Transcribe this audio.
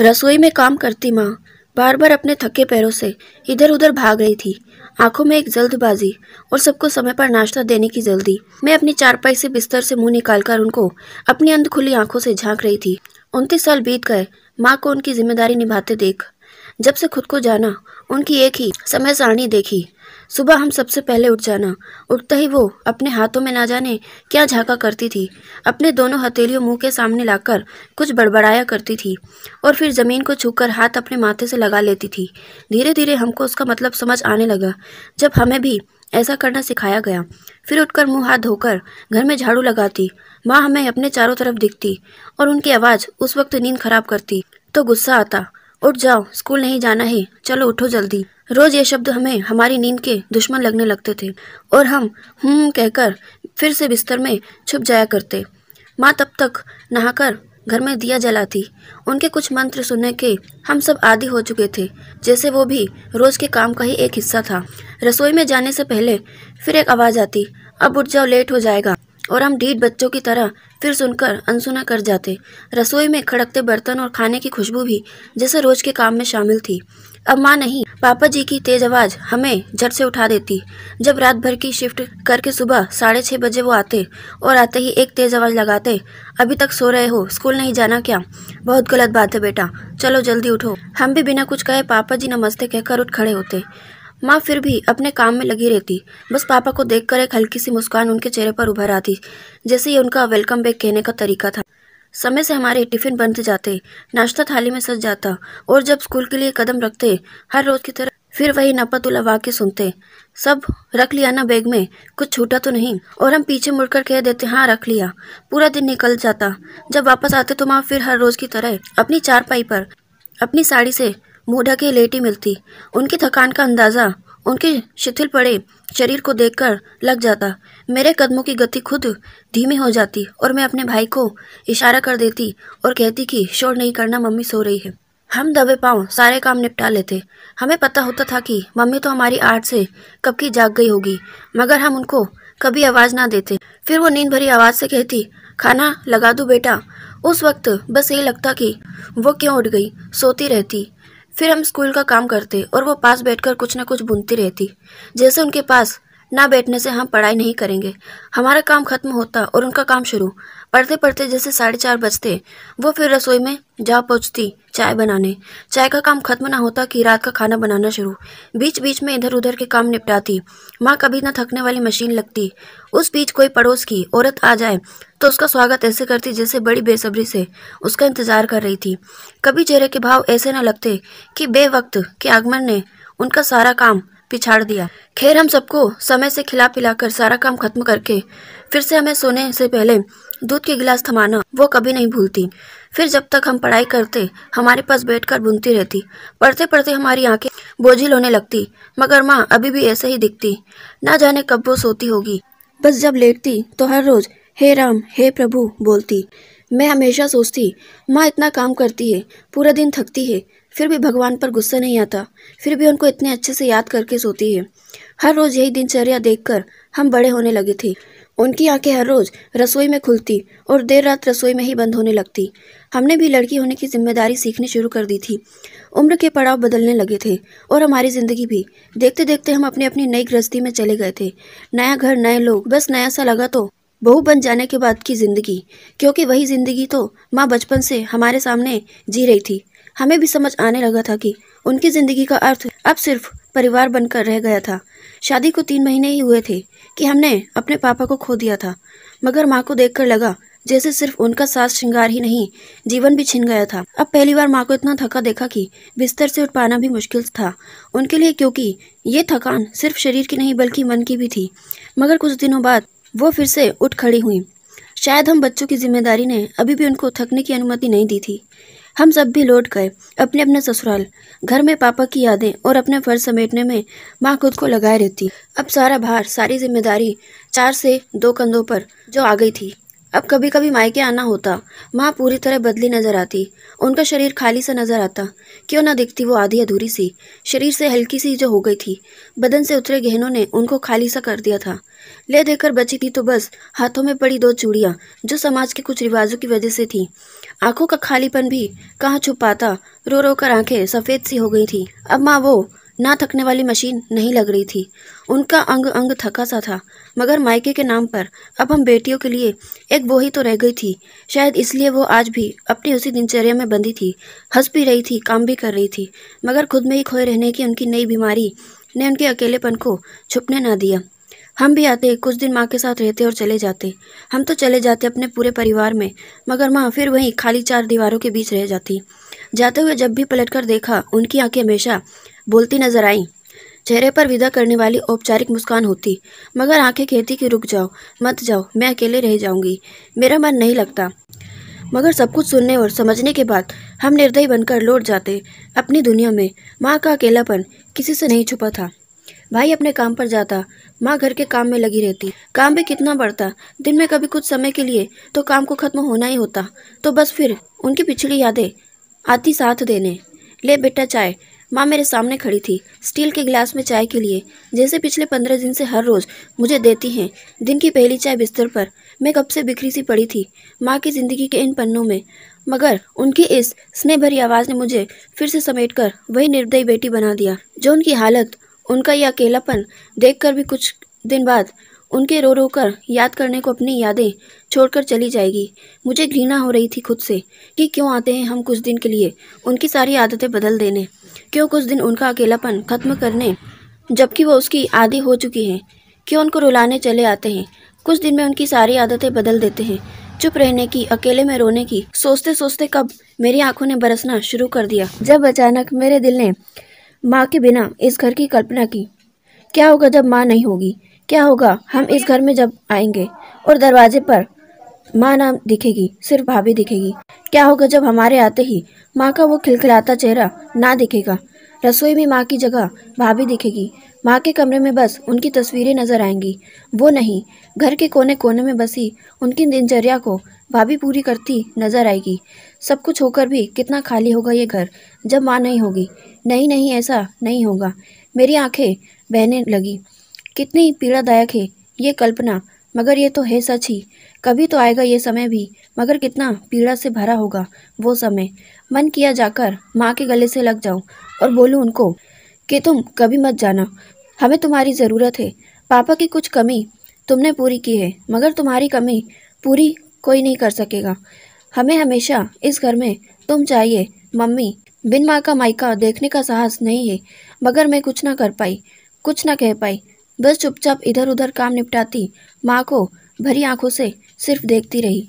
रसोई में काम करती माँ बार बार अपने थके पैरों से इधर उधर भाग रही थी आंखों में एक जल्दबाजी और सबको समय पर नाश्ता देने की जल्दी मैं अपनी चारपाई से बिस्तर से मुंह निकालकर उनको अपनी अंध खुली आंखों से झांक रही थी उनतीस साल बीत गए माँ को उनकी जिम्मेदारी निभाते देख जब से खुद को जाना उनकी एक ही समय सारणी देखी सुबह हम सबसे पहले उठ जाना उठते ही वो अपने हाथों में ना जाने क्या झाका करती थी अपने दोनों हथेलियों मुंह के सामने लाकर कुछ बड़बड़ाया करती थी और फिर ज़मीन को छूकर हाथ अपने माथे से लगा लेती थी धीरे धीरे हमको उसका मतलब समझ आने लगा जब हमें भी ऐसा करना सिखाया गया फिर उठकर मुंह हाथ धोकर घर में झाड़ू लगाती माँ हमें अपने चारों तरफ दिखती और उनकी आवाज़ उस वक्त नींद खराब करती तो गुस्सा आता उठ जाओ स्कूल नहीं जाना है चलो उठो जल्दी रोज ये शब्द हमें हमारी नींद के दुश्मन लगने लगते थे और हम हम हम्म कहकर फिर से बिस्तर में छुप जाया करते माँ तब तक नहाकर घर में दिया जलाती उनके कुछ मंत्र सुनने के हम सब आदि हो चुके थे जैसे वो भी रोज के काम का ही एक हिस्सा था रसोई में जाने से पहले फिर एक आवाज़ आती अब उठ जाओ लेट हो जाएगा और हम ढीठ बच्चों की तरह फिर सुनकर अनसुना कर जाते रसोई में खड़कते बर्तन और खाने की खुशबू भी जैसे रोज के काम में शामिल थी अब माँ नहीं पापा जी की तेज आवाज हमें झट से उठा देती जब रात भर की शिफ्ट करके सुबह साढ़े छह बजे वो आते और आते ही एक तेज आवाज लगाते अभी तक सो रहे हो स्कूल नहीं जाना क्या बहुत गलत बात है बेटा चलो जल्दी उठो हम भी बिना कुछ कहे पापा जी नमस्ते कहकर उठ खड़े होते माँ फिर भी अपने काम में लगी रहती बस पापा को देखकर एक हल्की सी मुस्कान उनके चेहरे पर उभर आती जैसे ये उनका वेलकम बैक कहने का तरीका था समय से हमारे टिफिन बनते जाते नाश्ता थाली में सज जाता और जब स्कूल के लिए कदम रखते हर रोज की तरह फिर वही नपतुल्ला वाक्य सुनते सब रख लिया ना बैग में कुछ छूटा तो नहीं और हम पीछे मुड़कर कह देते हाँ रख लिया पूरा दिन निकल जाता जब वापस आते तो माँ फिर हर रोज की तरह अपनी चारपाई पर अपनी साड़ी से मुँह ढके लेटी मिलती उनकी थकान का अंदाज़ा उनके शिथिल पड़े शरीर को देखकर लग जाता मेरे कदमों की गति खुद धीमी हो जाती और मैं अपने भाई को इशारा कर देती और कहती कि शोर नहीं करना मम्मी सो रही है हम दबे पाँव सारे काम निपटा लेते हमें पता होता था कि मम्मी तो हमारी आर्ट से कब की जाग गई होगी मगर हम उनको कभी आवाज़ ना देते फिर वो नींद भरी आवाज़ से कहती खाना लगा दू बेटा उस वक्त बस ये लगता कि वो क्यों उठ गई सोती रहती फिर हम स्कूल का काम करते और वो पास बैठकर कुछ ना कुछ बुनती रहती जैसे उनके पास ना बैठने से हम पढ़ाई नहीं करेंगे हमारा काम खत्म होता और उनका काम शुरू पढ़ते पढ़ते जैसे साढ़े चार बजते वो फिर रसोई में जा पहुंचती चाय बनाने चाय का काम खत्म ना होता कि रात का खाना बनाना शुरू बीच बीच में इधर उधर के काम निपटाती माँ कभी ना थकने वाली मशीन लगती उस बीच कोई पड़ोस की औरत आ जाए तो उसका स्वागत ऐसे करती जैसे बड़ी बेसब्री से उसका इंतजार कर रही थी कभी चेहरे के भाव ऐसे न लगते कि वक्त के आगमन ने उनका सारा काम पिछाड़ दिया खैर हम सबको समय से खिला कर सारा काम खत्म करके फिर से हमें सोने से पहले दूध के गिलास थमाना वो कभी नहीं भूलती फिर जब तक हम पढ़ाई करते हमारे पास बैठकर बुनती रहती पढ़ते पढ़ते हमारी आंखें बोझिल होने लगती मगर माँ अभी भी ऐसे ही दिखती ना जाने कब वो सोती होगी बस जब लेटती तो हर रोज हे राम हे प्रभु बोलती मैं हमेशा सोचती माँ इतना काम करती है पूरा दिन थकती है फिर भी भगवान पर गुस्सा नहीं आता फिर भी उनको इतने अच्छे से याद करके सोती है हर रोज़ यही दिनचर्या देखकर हम बड़े होने लगे थे उनकी आंखें हर रोज़ रसोई में खुलती और देर रात रसोई में ही बंद होने लगती हमने भी लड़की होने की जिम्मेदारी सीखनी शुरू कर दी थी उम्र के पड़ाव बदलने लगे थे और हमारी ज़िंदगी भी देखते देखते हम अपनी अपनी नई गृहस्थी में चले गए थे नया घर नए लोग बस नया सा लगा तो बहू बन जाने के बाद की ज़िंदगी क्योंकि वही ज़िंदगी तो माँ बचपन से हमारे सामने जी रही थी हमें भी समझ आने लगा था कि उनकी ज़िंदगी का अर्थ अब सिर्फ परिवार बनकर रह गया था शादी को तीन महीने ही हुए थे कि हमने अपने पापा को खो दिया था मगर माँ को देखकर लगा जैसे सिर्फ उनका सास श्रृंगार ही नहीं जीवन भी छिन गया था अब पहली बार माँ को इतना थका देखा कि बिस्तर से उठ पाना भी मुश्किल था उनके लिए क्योंकि ये थकान सिर्फ शरीर की नहीं बल्कि मन की भी थी मगर कुछ दिनों बाद वो फिर से उठ खड़ी हुई शायद हम बच्चों की जिम्मेदारी ने अभी भी उनको थकने की अनुमति नहीं दी थी हम सब भी लौट गए अपने अपने ससुराल घर में पापा की यादें और अपने फर्ज समेटने में माँ खुद को लगाए रहती अब सारा भार सारी जिम्मेदारी चार से दो कंधों पर जो आ गई थी अब कभी कभी मायके आना होता माँ पूरी तरह बदली नजर आती उनका शरीर खाली सा नजर आता क्यों ना दिखती वो आधी अधूरी सी शरीर से हल्की सी जो हो गई थी बदन से उतरे गहनों ने उनको खाली सा कर दिया था ले देकर बची थी तो बस हाथों में पड़ी दो चूड़ियाँ जो समाज के कुछ रिवाजों की वजह से थी आंखों का खालीपन भी कहाँ छुप पाता रो रो कर आंखें सफ़ेद सी हो गई थी अब माँ वो ना थकने वाली मशीन नहीं लग रही थी उनका अंग अंग थका सा था मगर मायके के नाम पर अब हम बेटियों के लिए एक बोही तो रह गई थी शायद इसलिए वो आज भी अपनी उसी दिनचर्या में बंधी थी हंस भी रही थी काम भी कर रही थी मगर खुद में ही खोए रहने की उनकी नई बीमारी ने उनके अकेलेपन को छुपने ना दिया हम भी आते कुछ दिन माँ के साथ रहते और चले जाते हम तो चले जाते अपने पूरे परिवार में मगर माँ फिर वहीं खाली चार दीवारों के बीच रह जाती जाते हुए जब भी पलटकर देखा उनकी आंखें हमेशा बोलती नजर आई चेहरे पर विदा करने वाली औपचारिक मुस्कान होती मगर आंखें कहती कि रुक जाओ मत जाओ मैं अकेले रह जाऊंगी मेरा मन नहीं लगता मगर सब कुछ सुनने और समझने के बाद हम निर्दयी बनकर लौट जाते अपनी दुनिया में माँ का अकेलापन किसी से नहीं छुपा था भाई अपने काम पर जाता माँ घर के काम में लगी रहती काम भी कितना बढ़ता दिन में कभी कुछ समय के लिए तो काम को खत्म होना ही होता तो बस फिर उनकी पिछली यादें आती साथ देने ले बेटा चाय माँ मेरे सामने खड़ी थी स्टील के गिलास में चाय के लिए जैसे पिछले पंद्रह दिन से हर रोज़ मुझे देती हैं दिन की पहली चाय बिस्तर पर मैं कब से बिखरी सी पड़ी थी माँ की ज़िंदगी के इन पन्नों में मगर उनकी इस स्नेह भरी आवाज़ ने मुझे फिर से समेट कर वही निर्दयी बेटी बना दिया जो उनकी हालत उनका यह अकेलापन कर भी कुछ दिन बाद उनके रो रो कर याद करने को अपनी यादें छोड़कर चली जाएगी मुझे घृणा हो रही थी खुद से कि क्यों आते हैं हम कुछ दिन के लिए उनकी सारी आदतें बदल देने क्यों कुछ दिन उनका अकेलापन खत्म करने जबकि वो उसकी आदि हो चुकी है क्यों उनको रुलाने चले आते हैं कुछ दिन में उनकी सारी आदतें बदल देते हैं चुप रहने की अकेले में रोने की सोचते सोचते कब मेरी आंखों ने बरसना शुरू कर दिया जब अचानक मेरे दिल ने माँ के बिना इस घर की कल्पना की क्या होगा जब माँ नहीं होगी क्या होगा हम इस घर में जब आएंगे और दरवाजे पर माँ नाम दिखेगी सिर्फ भाभी दिखेगी क्या होगा जब हमारे आते ही माँ का वो खिलखिलाता चेहरा ना दिखेगा रसोई में माँ की जगह भाभी दिखेगी माँ के कमरे में बस उनकी तस्वीरें नजर आएंगी वो नहीं घर के कोने कोने में बसी उनकी दिनचर्या को भाभी पूरी करती नजर आएगी सब कुछ होकर भी कितना खाली होगा ये घर जब माँ नहीं होगी नहीं नहीं ऐसा नहीं होगा मेरी आंखें बहने लगी कितनी पीड़ादायक है ये कल्पना मगर ये तो है सच ही कभी तो आएगा ये समय भी मगर कितना पीड़ा से भरा होगा वो समय मन किया जाकर माँ के गले से लग जाऊँ और बोलूँ उनको कि तुम कभी मत जाना हमें तुम्हारी ज़रूरत है पापा की कुछ कमी तुमने पूरी की है मगर तुम्हारी कमी पूरी कोई नहीं कर सकेगा हमें हमेशा इस घर में तुम चाहिए मम्मी बिन माँ का मायका देखने का साहस नहीं है मगर मैं कुछ ना कर पाई कुछ ना कह पाई बस चुपचाप इधर उधर काम निपटाती माँ को भरी आंखों से सिर्फ देखती रही